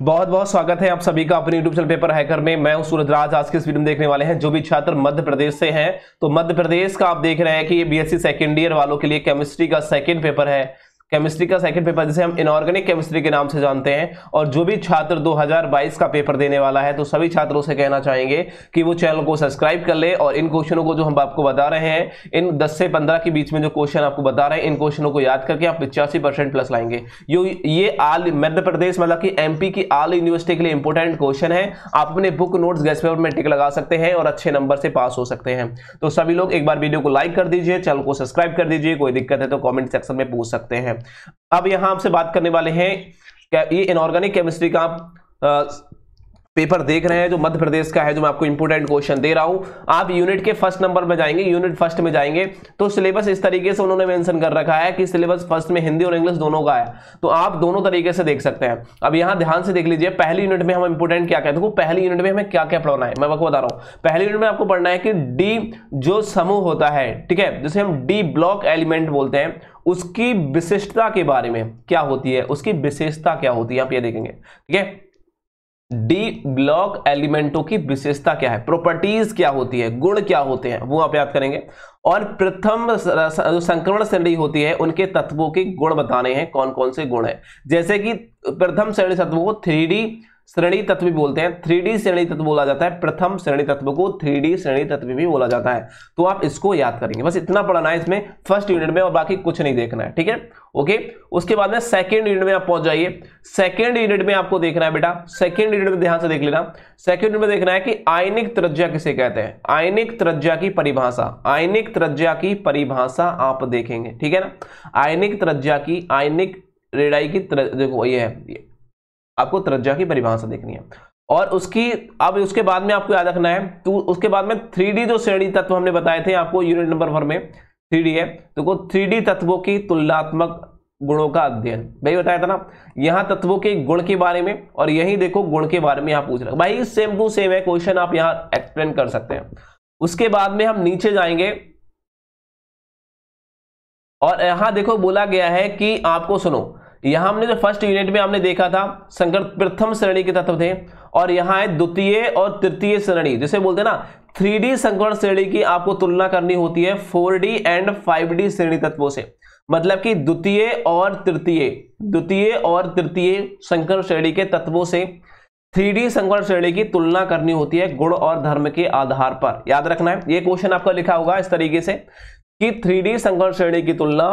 बहुत बहुत स्वागत है आप सभी का अपने यूट्यूब चैनल पेपर हैकर में मैं हूं सूरजराज आज के इस वीडियो में देखने वाले हैं जो भी छात्र मध्य प्रदेश से हैं तो मध्य प्रदेश का आप देख रहे हैं कि ये बीएससी सेकंड ईयर वालों के लिए केमिस्ट्री का सेकंड पेपर है केमिस्ट्री का सेकंड पेपर जिसे हम इनऑर्गेनिक केमिस्ट्री के नाम से जानते हैं और जो भी छात्र 2022 का पेपर देने वाला है तो सभी छात्रों से कहना चाहेंगे कि वो चैनल को सब्सक्राइब कर ले और इन क्वेश्चनों को जो हम आपको बता रहे हैं इन 10 से 15 के बीच में जो क्वेश्चन आपको बता रहे हैं इन क्वेश्चनों को याद करके आप पिचासी प्लस लाएंगे यो ये आल मध्य प्रदेश मतलब कि एम की आल यूनिवर्सिटी के लिए इंपॉर्टेंट क्वेश्चन है आप अपने बुक नोट्स गेस्ट पेपर में टिक लगा सकते हैं और अच्छे नंबर से पास हो सकते हैं तो सभी लोग एक बार वीडियो को लाइक कर दीजिए चैनल को सब्सक्राइब कर दीजिए कोई दिक्कत है तो कॉमेंट सेक्शन में पूछ सकते हैं अब यहां आपसे बात करने वाले हैं ये इनऑर्गेनिक केमिस्ट्री का पेपर देख रहे हैं जो मध्य प्रदेश का है जो मैं आपको इंपोर्टेंट क्वेश्चन दे रहा हूं आप यूनिट के फर्स्ट नंबर में जाएंगे यूनिट फर्स्ट में जाएंगे तो सिलेबस इस तरीके से उन्होंने मेंशन कर रखा है कि सिलेबस फर्स्ट में हिंदी और इंग्लिश दोनों का है तो आप दोनों तरीके से देख सकते हैं अब यहां ध्यान से देख लीजिए पहली यूनिट में हम इंपोर्टेंट क्या कहते हैं पहली यूनिट में हमें क्या क्या पढ़ना है मैं आपको बता रहा हूँ पहली यूनिट में आपको पढ़ना है कि डी जो समूह होता है ठीक है जिसे हम डी ब्लॉक एलिमेंट बोलते हैं उसकी विशिष्टता के बारे में क्या होती है उसकी विशेषता क्या होती है आप ये देखेंगे ठीक है डी ब्लॉक एलिमेंटों की विशेषता क्या है प्रॉपर्टीज क्या होती है गुण क्या होते हैं वो आप याद करेंगे और प्रथम जो संक्रमण श्रेणी होती है उनके तत्वों के गुण बताने हैं कौन कौन से गुण है जैसे कि प्रथम श्रेणी तत्वों को थ्री श्रेणी तत्व भी बोलते हैं थ्री श्रेणी तत्व बोला जाता है प्रथम श्रेणी तत्व को थ्री श्रेणी तत्व भी बोला जाता है तो आप इसको याद करेंगे बस इतना पढ़ना है इसमें फर्स्ट यूनिट में और बाकी कुछ नहीं देखना है ठीक है ओके उसके बाद में सेकेंड यूनिट में आप पहुंच जाइए सेकेंड यूनिट में आपको देखना है बेटा सेकेंड यूनिट में ध्यान से देख लेना सेकेंड यूनिट में देखना है कि आयनिक त्रज्या किसे कहते हैं आयनिक त्रज्या की परिभाषा आयनिक त्रज्या की परिभाषा आप देखेंगे ठीक है ना आयनिक त्रज्या की आयनिक रेडाई की देखो ये है आपको त्रिज्या की परिभाषा देखनी है और उसकी अब उसके बाद में आपको याद रखना है तो उसके बाद में थ्री जो श्रेणी तत्व हमने बताए थे आपको यूनिट नंबर फोर में थ्री है तो थ्री तत्वों की तुलनात्मक गुणों का अध्ययन भाई बताया था ना यहाँ तत्वों के गुण के बारे में और यही देखो गुण के बारे में यहाँ पूछ रहा भाई सेम टू सेम है क्वेश्चन आप यहाँ एक्सप्लेन कर सकते हैं उसके बाद में हम नीचे जाएंगे और यहां देखो बोला गया है कि आपको सुनो यहां हमने जो फर्स्ट यूनिट में हमने देखा था संकट प्रथम श्रेणी के तत्व थे और यहां है द्वितीय और तृतीय श्रेणी जिसे बोलते हैं ना थ्री डी संकट श्रेणी की आपको तुलना करनी होती है four D and five D श्रेणी तत्वों से मतलब कि द्वितीय और तृतीय द्वितीय और तृतीय संकट श्रेणी के तत्वों से थ्री डी संकट श्रेणी की तुलना करनी होती है गुण और धर्म के आधार पर याद रखना है ये क्वेश्चन आपका लिखा होगा इस तरीके से कि थ्री डी संकट श्रेणी की तुलना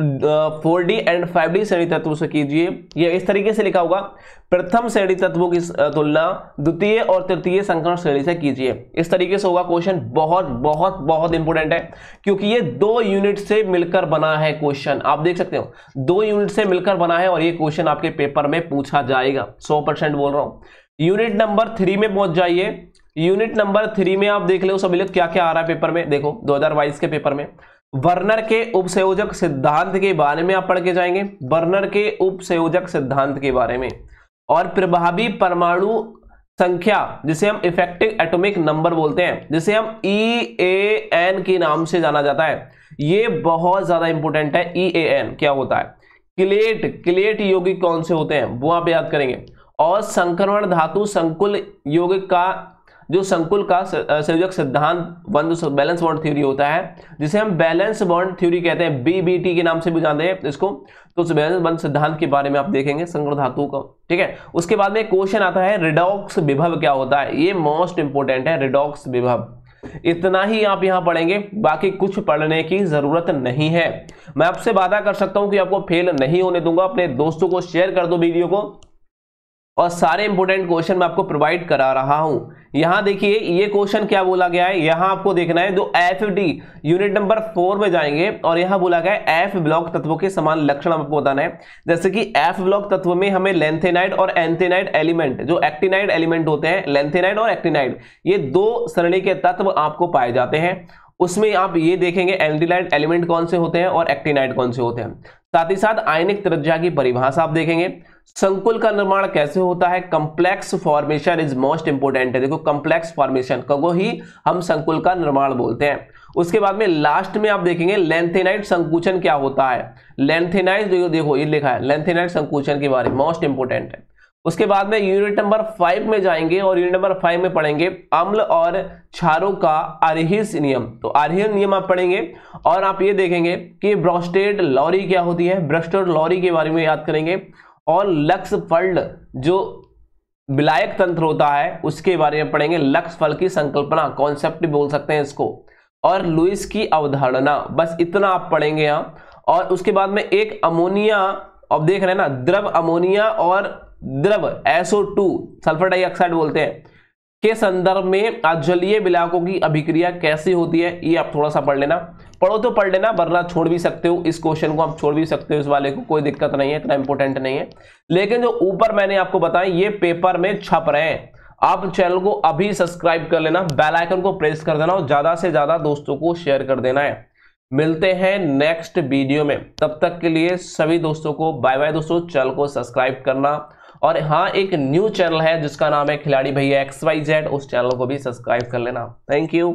four D and five D श्रेणी तत्वों से कीजिए यह इस तरीके से लिखा होगा प्रथम श्रेणी तत्वों की तुलना द्वितीय और तृतीय संकरण श्रेणी से कीजिए इस तरीके से होगा क्वेश्चन बहुत बहुत बहुत इंपॉर्टेंट है क्योंकि ये दो यूनिट से मिलकर बना है क्वेश्चन आप देख सकते हो दो यूनिट से मिलकर बना है और ये क्वेश्चन आपके पेपर में पूछा जाएगा सौ परसेंट बोल रहा हूं यूनिट नंबर थ्री में पहुंच जाइए यूनिट नंबर थ्री में आप देख लो सब लोग क्या क्या आ रहा है पेपर में देखो दो के पेपर में वर्नर के उपसंयोजक सिद्धांत के बारे में आप पढ़ के जाएंगे वर्नर के उपसंयोजक सिद्धांत के बारे में और प्रभावी परमाणु संख्या जिसे हम इफेक्टिव एटॉमिक नंबर बोलते हैं जिसे हम ई ए एन के नाम से जाना जाता है ये बहुत ज्यादा इंपॉर्टेंट है ई ए एन क्या होता है क्लेट क्लेट योगिक कौन से होते हैं वो आप याद करेंगे और संक्रमण धातु संकुल योगिक का जो संकुल का संयोजक सिद्धांत वन बैलेंस बॉन्ड थ्योरी होता है जिसे हम बैलेंस बॉन्ड थ्योरी कहते हैं बीबीटी के नाम से भी जानते हैं इसको तो बैलेंस बंद सिद्धांत के बारे में आप देखेंगे संग्रह धातु का ठीक है उसके बाद में क्वेश्चन आता है रिडॉक्स विभव क्या होता है ये मोस्ट इंपोर्टेंट है रिडॉक्स विभव इतना ही आप यहां पढ़ेंगे बाकी कुछ पढ़ने की ज़रूरत नहीं है मैं आपसे वादा कर सकता हूं कि आपको फेल नहीं होने दूंगा अपने दोस्तों को शेयर कर दो वीडियो को और सारे इंपोर्टेंट क्वेश्चन मैं आपको प्रोवाइड करा रहा हूं यहां देखिए ये क्वेश्चन क्या बोला गया है यहां आपको देखना है जो F D unit number four में जाएंगे और यहां बोला गया है एफ ब्लॉक तत्वों के समान लक्षण आपको बताना है जैसे कि एफ ब्लॉक तत्व में हमें लेंथेनाइड और एंथेनाइड एलिमेंट जो एक्टिनाइड एलिमेंट होते हैं लेंथेनाइड और एक्टिनाइड ये दो सरणी के तत्व आपको पाए जाते हैं उसमें आप ये देखेंगे एंटीलाइट एलिमेंट कौन से होते हैं और एक्टिनाइट कौन से होते हैं साथ ही साथ आयनिक त्रिज्या की परिभाषा आप देखेंगे संकुल का निर्माण कैसे होता है complex formation is most important है देखो कंप्लेक्स फॉर्मेशन कगो ही हम संकुल का निर्माण बोलते हैं उसके बाद में लास्ट में आप देखेंगे लेंथेनाइट संकुचन क्या होता है लेंथेनाइट देखो ये लिखा है लेंथेनाइट संकुचन के बारे में मोस्ट इंपोर्टेंट है उसके बाद में यूनिट नंबर फाइव में जाएंगे और यूनिट नंबर फाइव में पढ़ेंगे अम्ल और छारो का आरहिस नियम तो आरहिस नियम आप पढ़ेंगे और आप ये देखेंगे कि ब्रॉस्टेड लॉरी क्या होती है ब्रस्टेड लॉरी के बारे में याद करेंगे और लक्ष फल्ड जो विलायक तंत्र होता है उसके बारे में पढ़ेंगे लक्ष्य फल की संकल्पना कॉन्सेप्ट बोल सकते हैं इसको और लुइस की अवधारणा बस इतना आप पढ़ेंगे यहाँ और उसके बाद में एक अमोनिया अब देख रहे हैं ना द्रव अमोनिया और द्रव एसओ टू सल्फर डाइऑक्साइड बोलते हैं के संदर्भ में अजलीय विलायकों की अभिक्रिया कैसी होती है ये आप थोड़ा सा पढ़ लेना पढ़ो तो पढ़ लेना वरना छोड़ भी सकते हो इस क्वेश्चन को आप छोड़ भी सकते हो इस वाले को कोई दिक्कत नहीं है इतना इंपॉर्टेंट नहीं है लेकिन जो ऊपर मैंने आपको बताया ये पेपर में छप रहे हैं आप चैनल को अभी सब्सक्राइब कर लेना बेल आइकन को प्रेस कर देना और ज़्यादा से ज़्यादा दोस्तों को शेयर कर देना है मिलते हैं नेक्स्ट वीडियो में तब तक के लिए सभी दोस्तों को बाय बाय दोस्तों चैनल को सब्सक्राइब करना और हाँ एक न्यू चैनल है जिसका नाम है खिलाड़ी भैया एक्स वाई जेड उस चैनल को भी सब्सक्राइब कर लेना थैंक यू